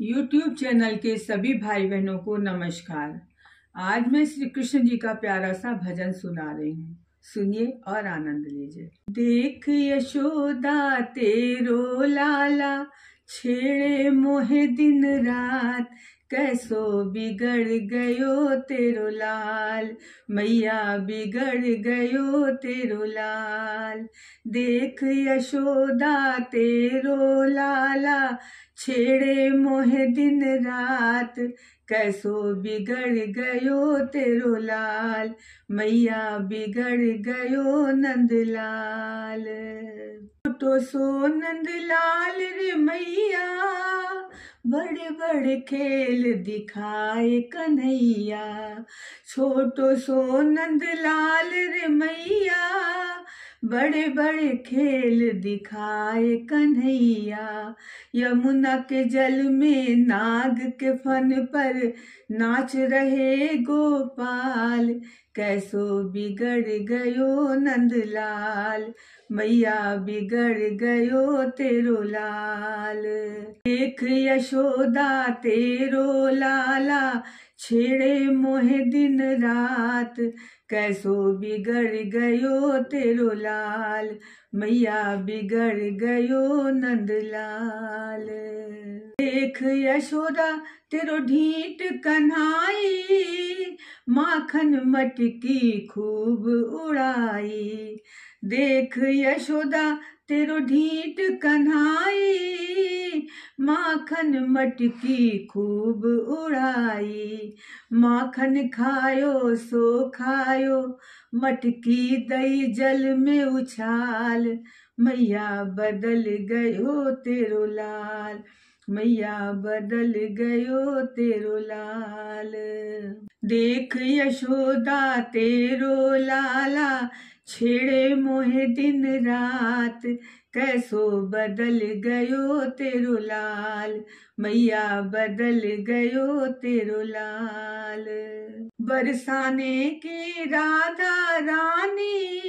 YouTube channel के सभी भाई बहनों को नमस्कार आज मैं श्री कृष्ण जी का प्यारा सा भजन सुना रही हूँ सुनिए और आनंद लीजिए देख यशोदा तेरो लाला छेड़े मोहे दिन रात कैसो बिगड़ गयो तेरो लाल मैया बिगड़ गयो तेरो लाल देख यशोदा तेरो लाला छेड़े मोह दिन रात कैसो बिगड़ गयो तेरो लाल मैया बिगड़ गयो नंदलाल तो सो नंदलाल रे मैया बड़े बड़े खेल दिखाए कन्हैया छोटो सो नंद लाल रे मैया बड़े बड़े खेल दिखाए कन्हैया यमुना के जल में नाग के फन पर नाच रहे गोपाल कैसो बिगड़ गयो नंदलाल मैया बिगड़ गयो तेरो लाल देख यशोदा तेरो लाला छेड़े मोहे दिन रात कैसो बिगड़ गयो तेरो लाल मैया बिगड़ गयो नंदलाल देख यशोदा तेरो ढीट कन्हाई माखन मटकी खूब उड़ाई देख यशोदा तेरो ढीट कन्हाई माखन मटकी खूब उड़ाई माखन खायो सो खायो मटकी दई जल में उछाल मैया बदल गयो तेरो लाल मैया बदल गयो तेरो लाल देख यशोदा तेरो लाला छेड़े मोहे दिन रात कैसो बदल गयो तेरो लाल मैया बदल गयो तेरो लाल बरसाने की राधा रानी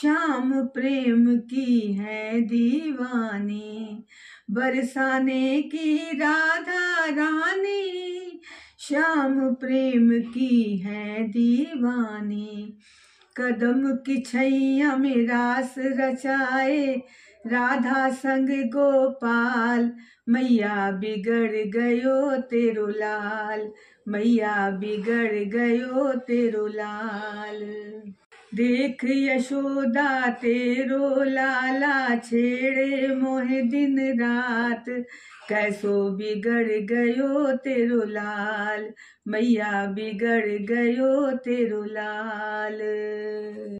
श्याम प्रेम की है दीवानी बरसाने की राधा रानी श्याम प्रेम की है दीवानी कदम की छैया में रास रचाए राधा संग गोपाल मैया बिगड़ गयो तेरो लाल मैया बिगड़ गयो तेरो लाल देख यशोदा तेरो लाला छेड़े मोहे दिन रात कैसो बिगड़ गयो तेरो लाल मैया बिगड़ गयो तेरो लाल